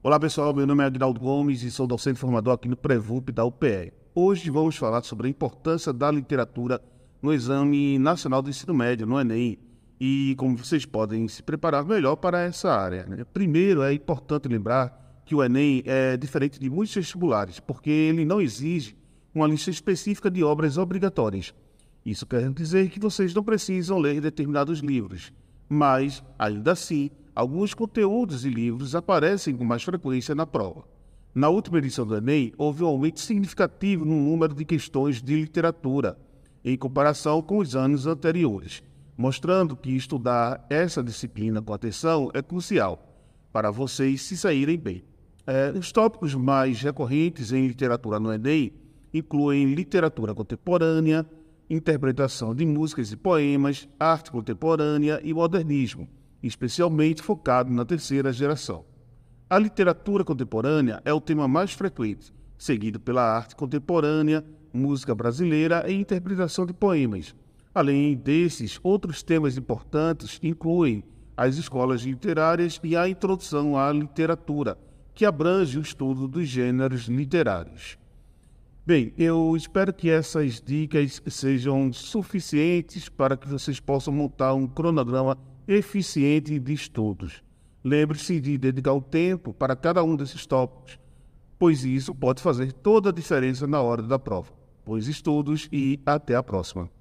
Olá pessoal, meu nome é Adinaldo Gomes e sou docente formador aqui no Prevup da UPE. Hoje vamos falar sobre a importância da literatura no Exame Nacional do Ensino Médio, no Enem, e como vocês podem se preparar melhor para essa área. Né? Primeiro, é importante lembrar que o Enem é diferente de muitos vestibulares, porque ele não exige uma lista específica de obras obrigatórias. Isso quer dizer que vocês não precisam ler determinados livros, mas, ainda assim, alguns conteúdos e livros aparecem com mais frequência na prova. Na última edição do Enem, houve um aumento significativo no número de questões de literatura, em comparação com os anos anteriores, mostrando que estudar essa disciplina com atenção é crucial para vocês se saírem bem. É, os tópicos mais recorrentes em literatura no Enem incluem literatura contemporânea, interpretação de músicas e poemas, arte contemporânea e modernismo especialmente focado na terceira geração. A literatura contemporânea é o tema mais frequente, seguido pela arte contemporânea, música brasileira e interpretação de poemas. Além desses, outros temas importantes incluem as escolas literárias e a introdução à literatura, que abrange o estudo dos gêneros literários. Bem, eu espero que essas dicas sejam suficientes para que vocês possam montar um cronograma eficiente de estudos. Lembre-se de dedicar o tempo para cada um desses tópicos, pois isso pode fazer toda a diferença na hora da prova. Bons estudos e até a próxima!